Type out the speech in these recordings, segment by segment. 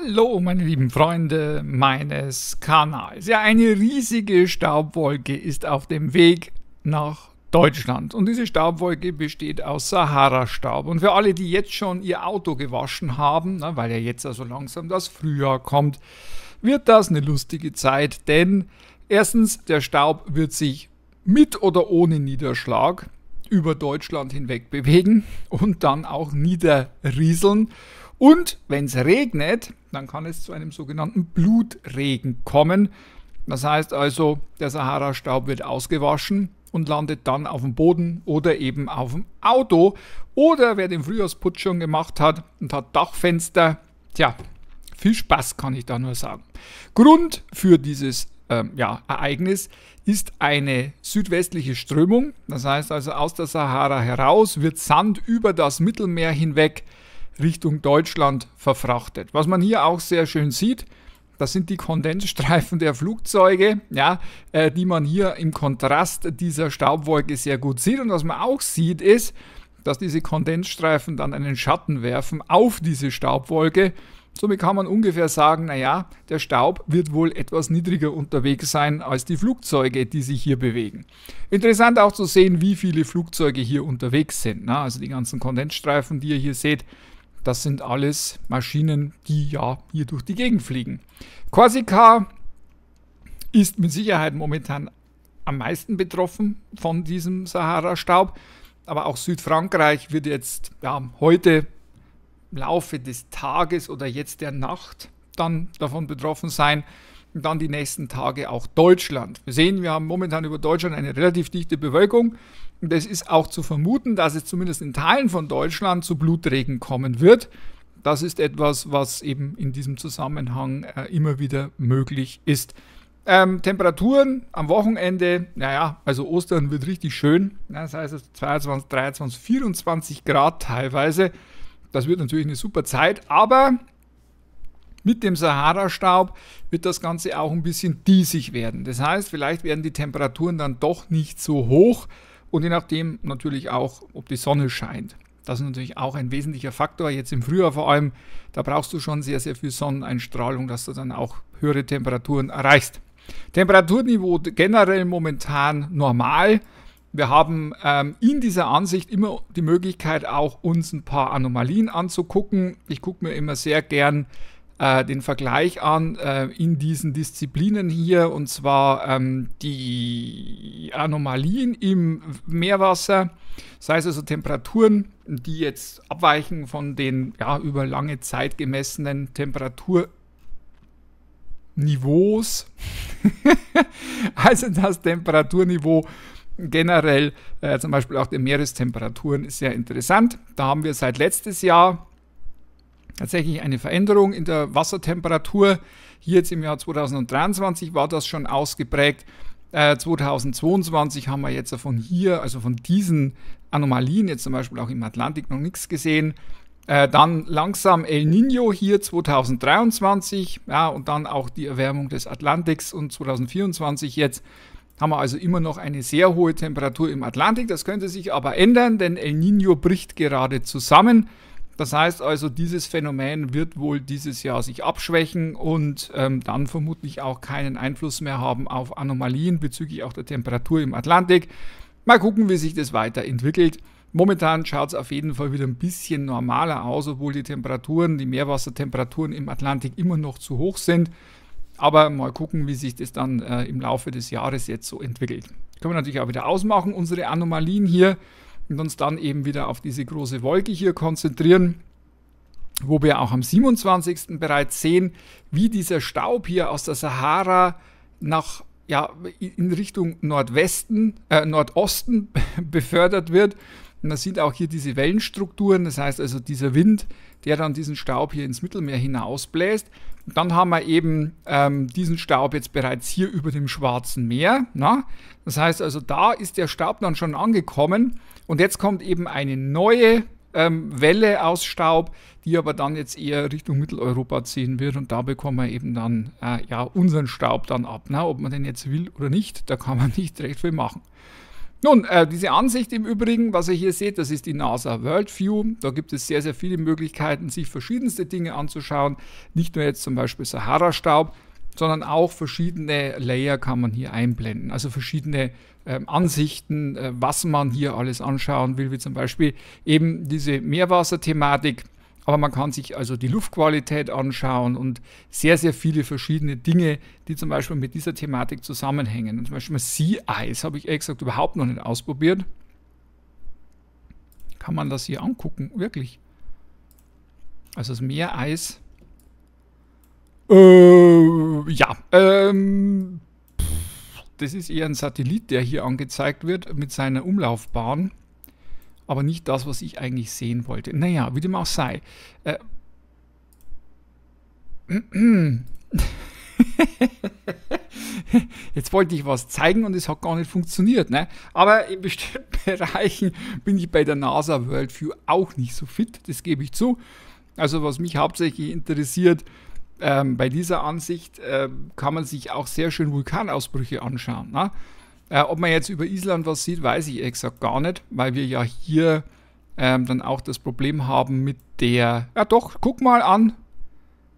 Hallo, meine lieben Freunde meines Kanals. Ja, eine riesige Staubwolke ist auf dem Weg nach Deutschland. Und diese Staubwolke besteht aus Sahara-Staub. Und für alle, die jetzt schon ihr Auto gewaschen haben, na, weil ja jetzt also langsam das Frühjahr kommt, wird das eine lustige Zeit. Denn erstens, der Staub wird sich mit oder ohne Niederschlag über Deutschland hinweg bewegen und dann auch niederrieseln. Und wenn es regnet, dann kann es zu einem sogenannten Blutregen kommen. Das heißt also, der Sahara-Staub wird ausgewaschen und landet dann auf dem Boden oder eben auf dem Auto. Oder wer den Frühjahrsputz schon gemacht hat und hat Dachfenster, tja, viel Spaß kann ich da nur sagen. Grund für dieses ähm, ja, Ereignis ist eine südwestliche Strömung. Das heißt also, aus der Sahara heraus wird Sand über das Mittelmeer hinweg Richtung Deutschland verfrachtet. Was man hier auch sehr schön sieht, das sind die Kondensstreifen der Flugzeuge, ja, äh, die man hier im Kontrast dieser Staubwolke sehr gut sieht. Und was man auch sieht, ist, dass diese Kondensstreifen dann einen Schatten werfen auf diese Staubwolke. Somit kann man ungefähr sagen, naja, der Staub wird wohl etwas niedriger unterwegs sein als die Flugzeuge, die sich hier bewegen. Interessant auch zu sehen, wie viele Flugzeuge hier unterwegs sind. Ne? Also die ganzen Kondensstreifen, die ihr hier seht, das sind alles Maschinen, die ja hier durch die Gegend fliegen. Corsica ist mit Sicherheit momentan am meisten betroffen von diesem Sahara-Staub. Aber auch Südfrankreich wird jetzt ja, heute im Laufe des Tages oder jetzt der Nacht dann davon betroffen sein. Und dann die nächsten Tage auch Deutschland. Wir sehen, wir haben momentan über Deutschland eine relativ dichte Bewölkung. Und es ist auch zu vermuten, dass es zumindest in Teilen von Deutschland zu Blutregen kommen wird. Das ist etwas, was eben in diesem Zusammenhang äh, immer wieder möglich ist. Ähm, Temperaturen am Wochenende, naja, also Ostern wird richtig schön. Das heißt 22, 23, 24 Grad teilweise. Das wird natürlich eine super Zeit, aber mit dem Sahara-Staub wird das Ganze auch ein bisschen diesig werden. Das heißt, vielleicht werden die Temperaturen dann doch nicht so hoch. Und je nachdem natürlich auch, ob die Sonne scheint. Das ist natürlich auch ein wesentlicher Faktor. Jetzt im Frühjahr vor allem, da brauchst du schon sehr, sehr viel Sonneneinstrahlung, dass du dann auch höhere Temperaturen erreichst. Temperaturniveau generell momentan normal. Wir haben ähm, in dieser Ansicht immer die Möglichkeit, auch uns ein paar Anomalien anzugucken. Ich gucke mir immer sehr gern äh, den Vergleich an äh, in diesen Disziplinen hier, und zwar ähm, die Anomalien im Meerwasser, sei es also Temperaturen, die jetzt abweichen von den ja, über lange Zeit gemessenen Temperaturniveaus, also das Temperaturniveau generell, äh, zum Beispiel auch der Meerestemperaturen, ist sehr interessant. Da haben wir seit letztes Jahr tatsächlich eine Veränderung in der Wassertemperatur. Hier jetzt im Jahr 2023 war das schon ausgeprägt. 2022 äh, haben wir jetzt von hier, also von diesen Anomalien, jetzt zum Beispiel auch im Atlantik noch nichts gesehen. Äh, dann langsam El Nino hier 2023, ja, und dann auch die Erwärmung des Atlantiks und 2024 jetzt haben wir also immer noch eine sehr hohe Temperatur im Atlantik. Das könnte sich aber ändern, denn El Nino bricht gerade zusammen. Das heißt also, dieses Phänomen wird wohl dieses Jahr sich abschwächen und ähm, dann vermutlich auch keinen Einfluss mehr haben auf Anomalien bezüglich auch der Temperatur im Atlantik. Mal gucken, wie sich das weiterentwickelt. Momentan schaut es auf jeden Fall wieder ein bisschen normaler aus, obwohl die Temperaturen, die Meerwassertemperaturen im Atlantik immer noch zu hoch sind. Aber mal gucken, wie sich das dann äh, im Laufe des Jahres jetzt so entwickelt. Können wir natürlich auch wieder ausmachen, unsere Anomalien hier und uns dann eben wieder auf diese große Wolke hier konzentrieren, wo wir auch am 27. bereits sehen, wie dieser Staub hier aus der Sahara nach ja, in Richtung Nordwesten, äh, Nordosten befördert wird und man sieht auch hier diese Wellenstrukturen, das heißt also dieser Wind, der dann diesen Staub hier ins Mittelmeer hinausbläst. Und dann haben wir eben ähm, diesen Staub jetzt bereits hier über dem Schwarzen Meer. Na? Das heißt also, da ist der Staub dann schon angekommen und jetzt kommt eben eine neue ähm, Welle aus Staub, die aber dann jetzt eher Richtung Mitteleuropa ziehen wird und da bekommen wir eben dann äh, ja, unseren Staub dann ab. Na? Ob man den jetzt will oder nicht, da kann man nicht recht viel machen. Nun, äh, diese Ansicht im Übrigen, was ihr hier seht, das ist die NASA Worldview. Da gibt es sehr, sehr viele Möglichkeiten, sich verschiedenste Dinge anzuschauen. Nicht nur jetzt zum Beispiel Sahara-Staub, sondern auch verschiedene Layer kann man hier einblenden. Also verschiedene äh, Ansichten, äh, was man hier alles anschauen will, wie zum Beispiel eben diese Meerwasserthematik aber man kann sich also die Luftqualität anschauen und sehr, sehr viele verschiedene Dinge, die zum Beispiel mit dieser Thematik zusammenhängen. Und zum Beispiel Sea Eis habe ich ehrlich gesagt überhaupt noch nicht ausprobiert. Kann man das hier angucken, wirklich. Also das Meereis. Äh, ja, ähm, das ist eher ein Satellit, der hier angezeigt wird mit seiner Umlaufbahn aber nicht das, was ich eigentlich sehen wollte. Naja, wie dem auch sei. Äh, Jetzt wollte ich was zeigen und es hat gar nicht funktioniert. Ne? Aber in bestimmten Bereichen bin ich bei der NASA Worldview auch nicht so fit, das gebe ich zu. Also was mich hauptsächlich interessiert, ähm, bei dieser Ansicht äh, kann man sich auch sehr schön Vulkanausbrüche anschauen. Ne? Äh, ob man jetzt über Island was sieht, weiß ich exakt gar nicht, weil wir ja hier ähm, dann auch das Problem haben mit der... Ja doch, guck mal an.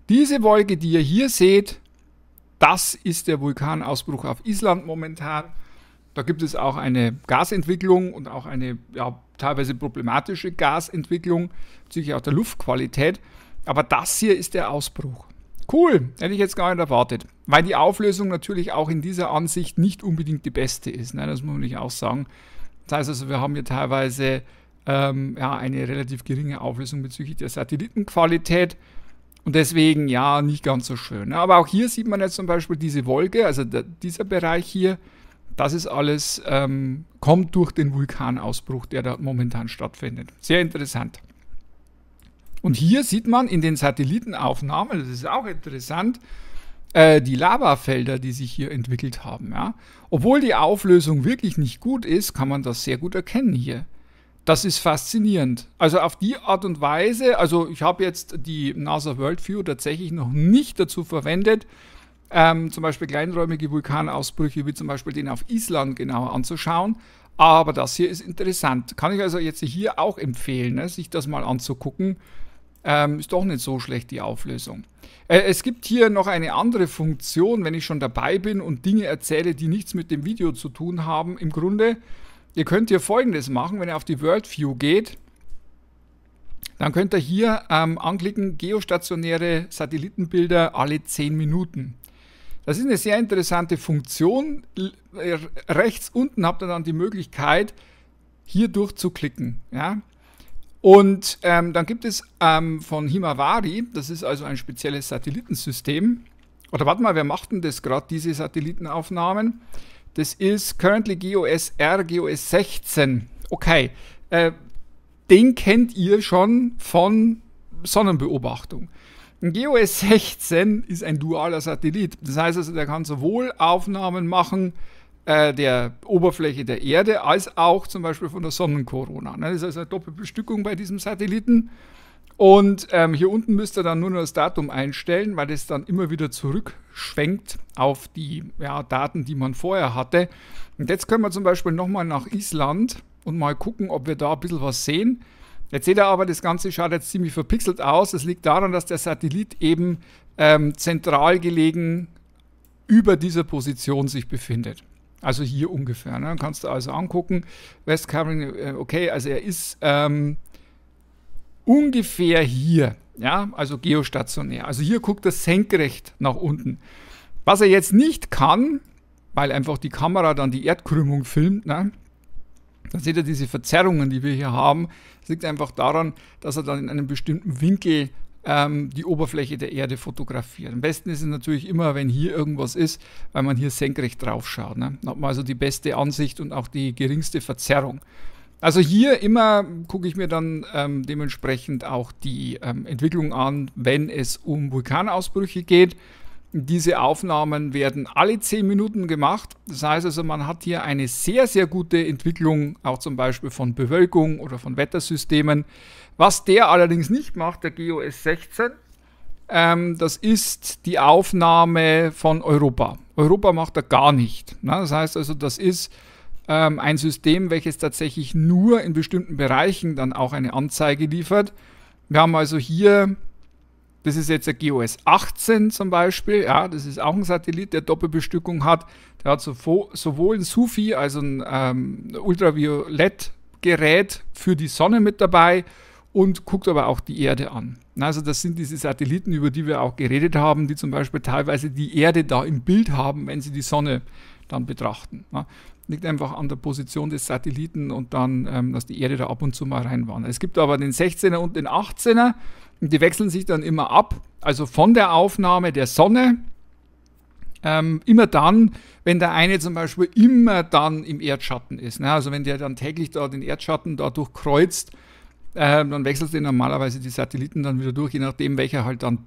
Diese Wolke, die ihr hier seht, das ist der Vulkanausbruch auf Island momentan. Da gibt es auch eine Gasentwicklung und auch eine ja, teilweise problematische Gasentwicklung bezüglich auch der Luftqualität. Aber das hier ist der Ausbruch. Cool, hätte ich jetzt gar nicht erwartet. Weil die Auflösung natürlich auch in dieser Ansicht nicht unbedingt die beste ist. Ne? Das muss man nicht auch sagen. Das heißt also, wir haben hier teilweise ähm, ja, eine relativ geringe Auflösung bezüglich der Satellitenqualität. Und deswegen, ja, nicht ganz so schön. Ne? Aber auch hier sieht man jetzt zum Beispiel diese Wolke, also der, dieser Bereich hier, das ist alles, ähm, kommt durch den Vulkanausbruch, der da momentan stattfindet. Sehr interessant. Und hier sieht man in den Satellitenaufnahmen, das ist auch interessant, äh, die Lavafelder, die sich hier entwickelt haben. Ja. Obwohl die Auflösung wirklich nicht gut ist, kann man das sehr gut erkennen hier. Das ist faszinierend. Also auf die Art und Weise, also ich habe jetzt die NASA Worldview tatsächlich noch nicht dazu verwendet, ähm, zum Beispiel kleinräumige Vulkanausbrüche wie zum Beispiel den auf Island genauer anzuschauen. Aber das hier ist interessant. Kann ich also jetzt hier auch empfehlen, ne, sich das mal anzugucken. Ähm, ist doch nicht so schlecht die Auflösung. Äh, es gibt hier noch eine andere Funktion, wenn ich schon dabei bin und Dinge erzähle, die nichts mit dem Video zu tun haben. Im Grunde, ihr könnt hier folgendes machen, wenn ihr auf die World View geht, dann könnt ihr hier ähm, anklicken, geostationäre Satellitenbilder alle 10 Minuten. Das ist eine sehr interessante Funktion. Äh, rechts unten habt ihr dann die Möglichkeit, hier durchzuklicken. Ja? Und ähm, dann gibt es ähm, von Himawari, das ist also ein spezielles Satellitensystem. Oder warte mal, wer macht denn das gerade, diese Satellitenaufnahmen? Das ist currently GOS R, GOS 16. Okay, äh, den kennt ihr schon von Sonnenbeobachtung. Ein GOS 16 ist ein dualer Satellit. Das heißt also, der kann sowohl Aufnahmen machen, äh, der Oberfläche der Erde als auch zum Beispiel von der Sonnenkorona. Ne? Das ist also eine Doppelbestückung bei diesem Satelliten. Und ähm, hier unten müsst ihr dann nur noch das Datum einstellen, weil das dann immer wieder zurückschwenkt auf die ja, Daten, die man vorher hatte. Und jetzt können wir zum Beispiel nochmal nach Island und mal gucken, ob wir da ein bisschen was sehen. Jetzt seht ihr aber, das Ganze schaut jetzt ziemlich verpixelt aus. Das liegt daran, dass der Satellit eben ähm, zentral gelegen über dieser Position sich befindet. Also hier ungefähr. Ne? Kannst du also angucken. West Covering, äh, okay, also er ist ähm, ungefähr hier. Ja, also geostationär. Also hier guckt er senkrecht nach unten. Was er jetzt nicht kann, weil einfach die Kamera dann die Erdkrümmung filmt, ne? dann seht ihr diese Verzerrungen, die wir hier haben. Das liegt einfach daran, dass er dann in einem bestimmten Winkel ähm, die Oberfläche der Erde fotografieren. Am besten ist es natürlich immer, wenn hier irgendwas ist, weil man hier senkrecht drauf schaut. Ne? Dann hat man also die beste Ansicht und auch die geringste Verzerrung. Also hier immer gucke ich mir dann ähm, dementsprechend auch die ähm, Entwicklung an, wenn es um Vulkanausbrüche geht. Diese Aufnahmen werden alle 10 Minuten gemacht. Das heißt also, man hat hier eine sehr, sehr gute Entwicklung, auch zum Beispiel von Bewölkung oder von Wettersystemen. Was der allerdings nicht macht, der GOS 16, ähm, das ist die Aufnahme von Europa. Europa macht er gar nicht. Ne? Das heißt also, das ist ähm, ein System, welches tatsächlich nur in bestimmten Bereichen dann auch eine Anzeige liefert. Wir haben also hier das ist jetzt der GOS 18 zum Beispiel. Ja, das ist auch ein Satellit, der Doppelbestückung hat. Der hat sowohl ein SUFI, also ein ähm, Ultraviolettgerät für die Sonne mit dabei und guckt aber auch die Erde an. Also das sind diese Satelliten, über die wir auch geredet haben, die zum Beispiel teilweise die Erde da im Bild haben, wenn sie die Sonne dann betrachten. Ja, ne? liegt einfach an der Position des Satelliten und dann, ähm, dass die Erde da ab und zu mal rein war. Es gibt aber den 16er und den 18er. Und die wechseln sich dann immer ab, also von der Aufnahme der Sonne. Ähm, immer dann, wenn der eine zum Beispiel immer dann im Erdschatten ist. Ne? Also wenn der dann täglich da den Erdschatten da durchkreuzt, ähm, dann wechselt den normalerweise die Satelliten dann wieder durch, je nachdem, welcher halt dann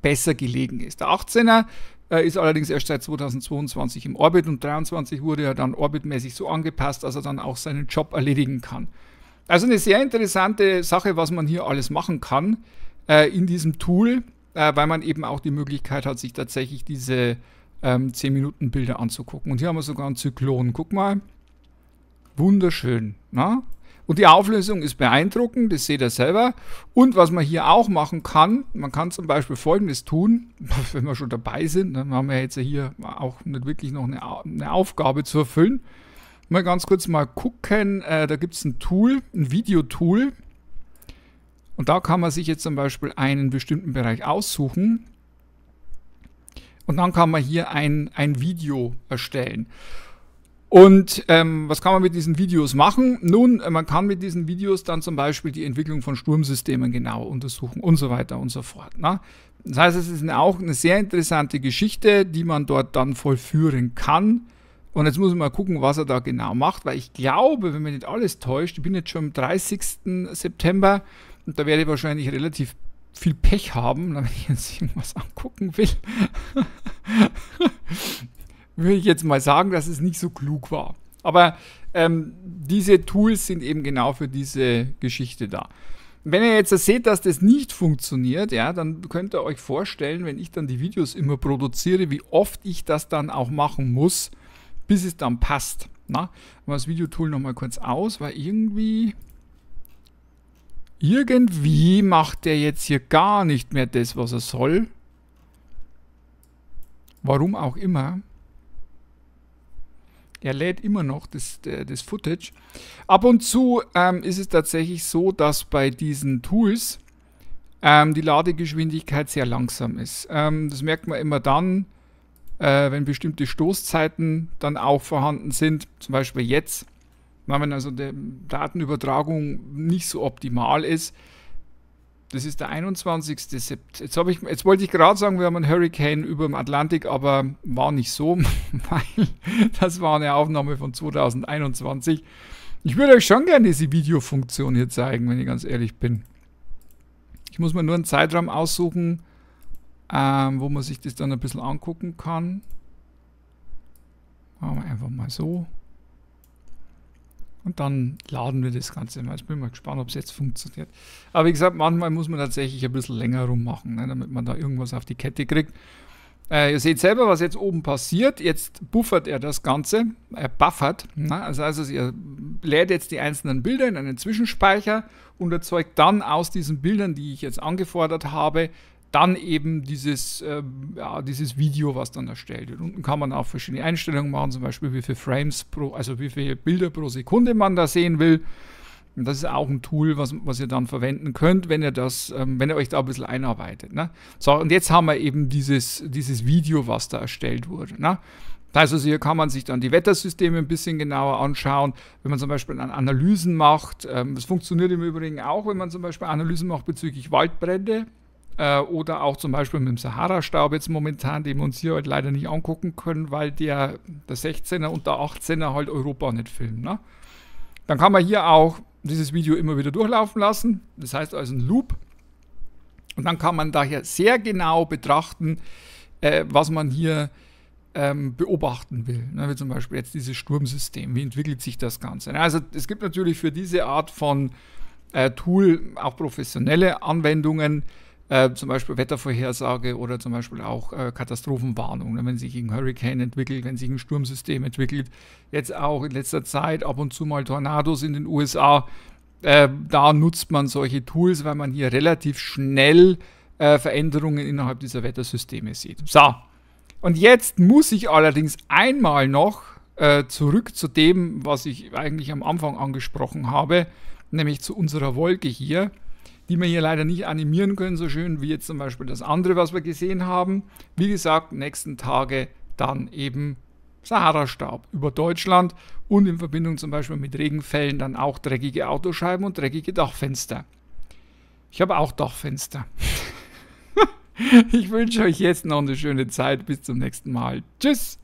besser gelegen ist. Der 18er äh, ist allerdings erst seit 2022 im Orbit und 23 wurde er dann orbitmäßig so angepasst, dass er dann auch seinen Job erledigen kann. Also eine sehr interessante Sache, was man hier alles machen kann äh, in diesem Tool, äh, weil man eben auch die Möglichkeit hat, sich tatsächlich diese ähm, 10 Minuten Bilder anzugucken. Und hier haben wir sogar einen Zyklon. Guck mal. Wunderschön. Na? Ne? Und die Auflösung ist beeindruckend, das seht ihr selber. Und was man hier auch machen kann, man kann zum Beispiel Folgendes tun, wenn wir schon dabei sind, dann ne? haben wir jetzt hier auch nicht wirklich noch eine, eine Aufgabe zu erfüllen mal ganz kurz mal gucken. Äh, da gibt es ein Tool, ein Videotool. Und da kann man sich jetzt zum Beispiel einen bestimmten Bereich aussuchen. Und dann kann man hier ein, ein Video erstellen. Und ähm, was kann man mit diesen Videos machen? Nun, äh, man kann mit diesen Videos dann zum Beispiel die Entwicklung von Sturmsystemen genau untersuchen und so weiter und so fort. Ne? Das heißt, es ist auch eine sehr interessante Geschichte, die man dort dann vollführen kann. Und jetzt muss ich mal gucken, was er da genau macht, weil ich glaube, wenn mir nicht alles täuscht, ich bin jetzt schon am 30. September und da werde ich wahrscheinlich relativ viel Pech haben, wenn ich jetzt irgendwas angucken will. Würde ich jetzt mal sagen, dass es nicht so klug war. Aber ähm, diese Tools sind eben genau für diese Geschichte da. Wenn ihr jetzt seht, dass das nicht funktioniert, ja, dann könnt ihr euch vorstellen, wenn ich dann die Videos immer produziere, wie oft ich das dann auch machen muss bis es dann passt. Na, ne? mal das Videotool nochmal kurz aus, weil irgendwie... Irgendwie macht der jetzt hier gar nicht mehr das, was er soll. Warum auch immer. Er lädt immer noch das, äh, das Footage. Ab und zu ähm, ist es tatsächlich so, dass bei diesen Tools ähm, die Ladegeschwindigkeit sehr langsam ist. Ähm, das merkt man immer dann, äh, wenn bestimmte Stoßzeiten dann auch vorhanden sind, zum Beispiel jetzt, wenn also die Datenübertragung nicht so optimal ist. Das ist der 21. September. Jetzt, ich, jetzt wollte ich gerade sagen, wir haben einen Hurricane über dem Atlantik, aber war nicht so, weil das war eine Aufnahme von 2021. Ich würde euch schon gerne diese Videofunktion hier zeigen, wenn ich ganz ehrlich bin. Ich muss mir nur einen Zeitraum aussuchen, ähm, wo man sich das dann ein bisschen angucken kann. Machen wir einfach mal so. Und dann laden wir das Ganze mal. Ich bin mal gespannt, ob es jetzt funktioniert. Aber wie gesagt, manchmal muss man tatsächlich ein bisschen länger rummachen, ne, damit man da irgendwas auf die Kette kriegt. Äh, ihr seht selber, was jetzt oben passiert. Jetzt buffert er das Ganze. Er buffert. Ne? Also, also er lädt jetzt die einzelnen Bilder in einen Zwischenspeicher und erzeugt dann aus diesen Bildern, die ich jetzt angefordert habe, dann eben dieses, äh, ja, dieses Video, was dann erstellt wird. Unten kann man auch verschiedene Einstellungen machen, zum Beispiel wie viele Frames pro, also wie viele Bilder pro Sekunde man da sehen will. Und das ist auch ein Tool, was, was ihr dann verwenden könnt, wenn ihr das, ähm, wenn ihr euch da ein bisschen einarbeitet. Ne? So, und jetzt haben wir eben dieses, dieses Video, was da erstellt wurde. Ne? Also hier kann man sich dann die Wettersysteme ein bisschen genauer anschauen, wenn man zum Beispiel Analysen macht. Ähm, das funktioniert im Übrigen auch, wenn man zum Beispiel Analysen macht bezüglich Waldbrände. Äh, oder auch zum Beispiel mit dem Sahara-Staub jetzt momentan, den wir uns hier halt leider nicht angucken können, weil der, der 16er und der 18er halt Europa nicht filmen. Ne? Dann kann man hier auch dieses Video immer wieder durchlaufen lassen. Das heißt also ein Loop. Und dann kann man daher sehr genau betrachten, äh, was man hier ähm, beobachten will. Ne? Wie zum Beispiel jetzt dieses Sturmsystem. Wie entwickelt sich das Ganze? Ne? Also es gibt natürlich für diese Art von äh, Tool auch professionelle Anwendungen. Äh, zum Beispiel Wettervorhersage oder zum Beispiel auch äh, Katastrophenwarnung, ne? wenn sich ein Hurricane entwickelt, wenn sich ein Sturmsystem entwickelt. Jetzt auch in letzter Zeit ab und zu mal Tornados in den USA. Äh, da nutzt man solche Tools, weil man hier relativ schnell äh, Veränderungen innerhalb dieser Wettersysteme sieht. So, und jetzt muss ich allerdings einmal noch äh, zurück zu dem, was ich eigentlich am Anfang angesprochen habe, nämlich zu unserer Wolke hier die wir hier leider nicht animieren können, so schön wie jetzt zum Beispiel das andere, was wir gesehen haben. Wie gesagt, nächsten Tage dann eben Sahara-Staub über Deutschland und in Verbindung zum Beispiel mit Regenfällen dann auch dreckige Autoscheiben und dreckige Dachfenster. Ich habe auch Dachfenster. ich wünsche euch jetzt noch eine schöne Zeit. Bis zum nächsten Mal. Tschüss.